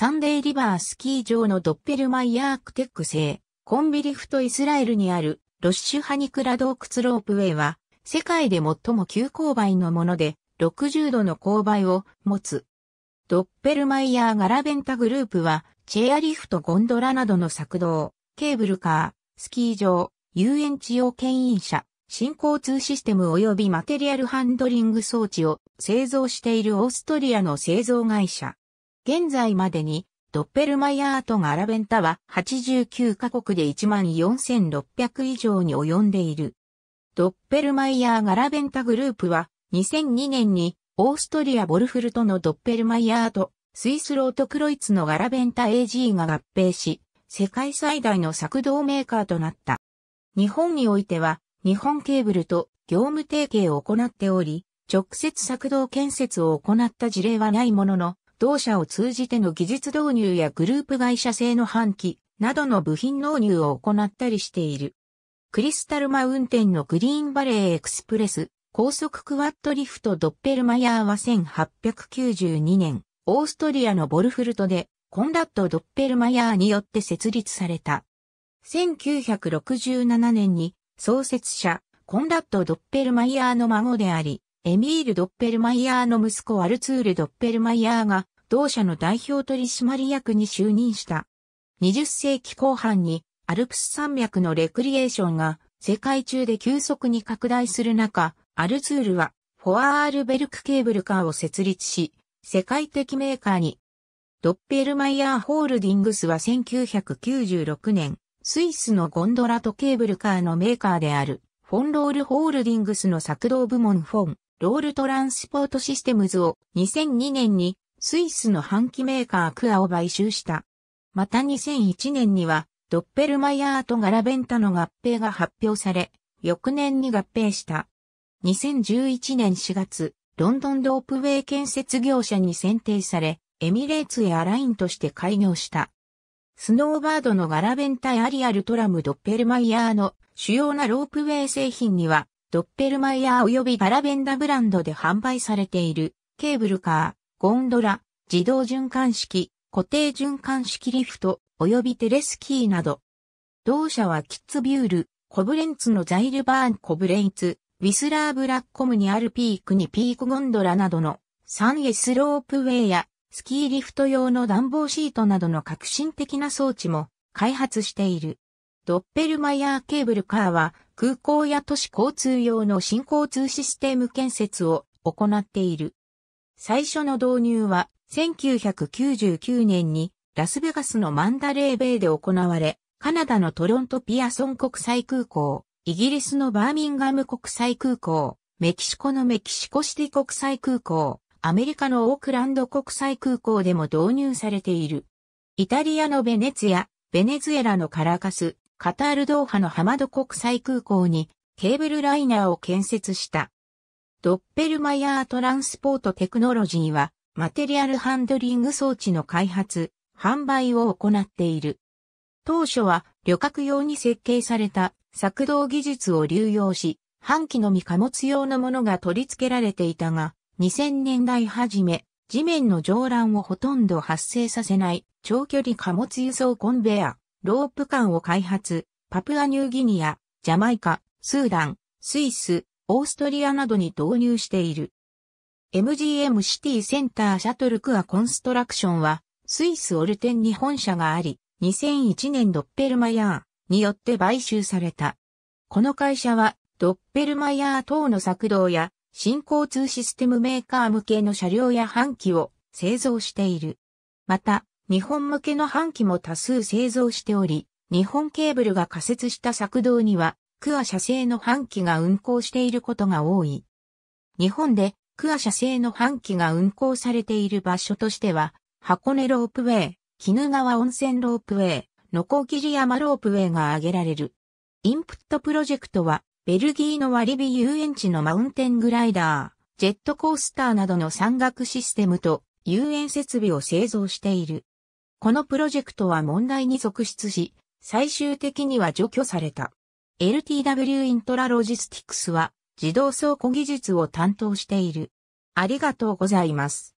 サンデーリバースキー場のドッペルマイヤークテック製、コンビリフトイスラエルにあるロッシュハニクラ洞窟ロープウェイは、世界で最も急勾配のもので、60度の勾配を持つ。ドッペルマイヤーガラベンタグループは、チェアリフトゴンドラなどの作動、ケーブルカー、スキー場、遊園地用牽引車、新交通システム及びマテリアルハンドリング装置を製造しているオーストリアの製造会社。現在までに、ドッペルマイヤーとガラベンタは89カ国で14,600以上に及んでいる。ドッペルマイヤー・ガラベンタグループは2002年にオーストリア・ボルフルトのドッペルマイヤーとスイスロート・クロイツのガラベンタ AG が合併し、世界最大の作動メーカーとなった。日本においては日本ケーブルと業務提携を行っており、直接作動建設を行った事例はないものの、同社を通じての技術導入やグループ会社製の半機などの部品納入を行ったりしている。クリスタルマウンテンのグリーンバレーエクスプレス、高速クワットリフトドッペルマヤーは1892年、オーストリアのボルフルトで、コンラッド・ドッペルマヤーによって設立された。1967年に創設者、コンラッド・ドッペルマイヤーの孫であり、エミール・ドッペルマイヤーの息子アルツール・ドッペルマイヤーが同社の代表取締役に就任した。20世紀後半にアルプス山脈のレクリエーションが世界中で急速に拡大する中、アルツールはフォアールベルクケーブルカーを設立し、世界的メーカーに。ドッペルマイヤーホールディングスは1996年、スイスのゴンドラとケーブルカーのメーカーである、フォンロールホールディングスの作動部門フォン、ロールトランスポートシステムズを2002年にスイスの半機メーカークアを買収した。また2001年にはドッペルマイヤーとガラベンタの合併が発表され、翌年に合併した。2011年4月、ロンドンドープウェイ建設業者に選定され、エミレーツエアラインとして開業した。スノーバードのガラベンタやアリアルトラムドッペルマイヤーの主要なロープウェイ製品には、ドッペルマイヤー及びパラベンダブランドで販売されている、ケーブルカー、ゴンドラ、自動循環式、固定循環式リフト、及びテレスキーなど。同社はキッズビュール、コブレンツのザイルバーンコブレンツ、ウィスラーブラッコムにあるピークにピークゴンドラなどの 3S ロープウェイやスキーリフト用の暖房シートなどの革新的な装置も開発している。ドッペルマイヤーケーブルカーは空港や都市交通用の新交通システム建設を行っている。最初の導入は1999年にラスベガスのマンダレーベイで行われ、カナダのトロントピアソン国際空港、イギリスのバーミンガム国際空港、メキシコのメキシコシティ国際空港、アメリカのオークランド国際空港でも導入されている。イタリアのベネツィア、ベネズエラのカラカス、カタールドーハのハマド国際空港にケーブルライナーを建設した。ドッペルマイヤートランスポートテクノロジーは、マテリアルハンドリング装置の開発、販売を行っている。当初は旅客用に設計された作動技術を流用し、半期のみ貨物用のものが取り付けられていたが、2000年代初め、地面の上乱をほとんど発生させない長距離貨物輸送コンベア、ロープ艦を開発、パプアニューギニア、ジャマイカ、スーダン、スイス、オーストリアなどに導入している。MGM シティセンターシャトルクアコンストラクションは、スイスオルテンに本社があり、2001年ドッペルマヤーによって買収された。この会社は、ドッペルマヤー等の作動や、新交通システムメーカー向けの車両や半機を製造している。また、日本向けの半機も多数製造しており、日本ケーブルが仮設した作動には、クア社製の半機が運行していることが多い。日本でクア社製の半機が運行されている場所としては、箱根ロープウェイ、絹川温泉ロープウェイ、ノコギリ山ロープウェイが挙げられる。インプットプロジェクトは、ベルギーの割引遊園地のマウンテングライダー、ジェットコースターなどの山岳システムと遊園設備を製造している。このプロジェクトは問題に続出し、最終的には除去された。LTW イントラロジスティクスは自動倉庫技術を担当している。ありがとうございます。